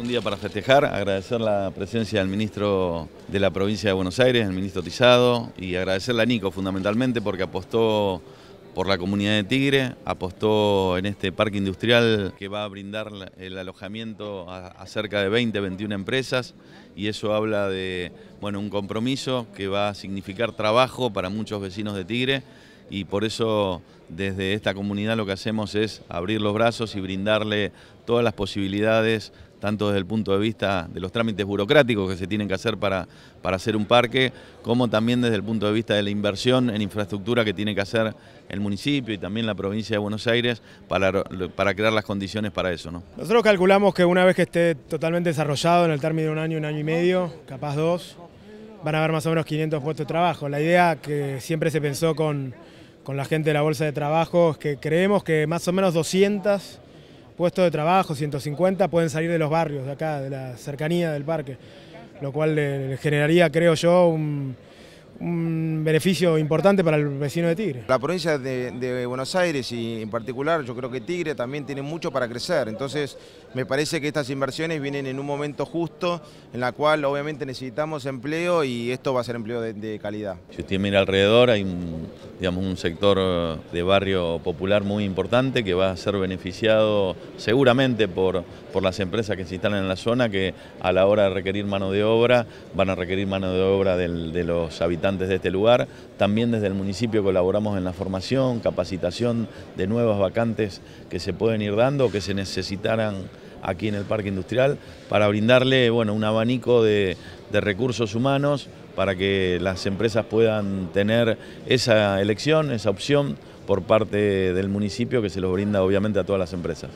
un día para festejar, agradecer la presencia del ministro de la provincia de Buenos Aires, el ministro Tizado, y agradecerle a Nico fundamentalmente porque apostó por la comunidad de Tigre, apostó en este parque industrial que va a brindar el alojamiento a, cerca de 20, 21 empresas y eso habla de bueno, un compromiso que va a significar trabajo para muchos vecinos de Tigre y por eso desde esta comunidad lo que hacemos es abrir los brazos y brindarle todas las posibilidades tanto desde el punto de vista de los trámites burocráticos que se tienen que hacer para, para hacer un parque, como también desde el punto de vista de la inversión en infraestructura que tiene que hacer el municipio y también la provincia de Buenos Aires para, crear las condiciones para eso. ¿no? Nosotros calculamos que una vez que esté totalmente desarrollado en el término de un año, un año y medio, capaz dos, van a haber más o menos 500 puestos de trabajo. La idea que siempre se pensó con, con la gente de la Bolsa de Trabajo es que creemos que más o menos 200 puestos de trabajo, 150, pueden salir de los barrios de acá, de la cercanía del parque, lo cual generaría, creo yo, un un beneficio importante para el vecino de Tigre. La provincia de, Buenos Aires y en particular yo creo que Tigre también tiene mucho para crecer, entonces me parece que estas inversiones vienen en un momento justo en la cual obviamente necesitamos empleo y esto va a ser empleo de, calidad. Si usted mira alrededor hay un, digamos, un sector de barrio popular muy importante que va a ser beneficiado seguramente por, por las empresas que se instalan en la zona que a la hora de requerir mano de obra van a requerir mano de obra de los habitantes de este lugar. También desde el municipio colaboramos en la formación, capacitación de nuevas vacantes que se pueden ir dando, que se necesitaran aquí en el Parque Industrial, para brindarle bueno, un abanico de recursos humanos para que las empresas puedan tener esa elección, esa opción por parte del municipio que se los brinda obviamente a todas las empresas.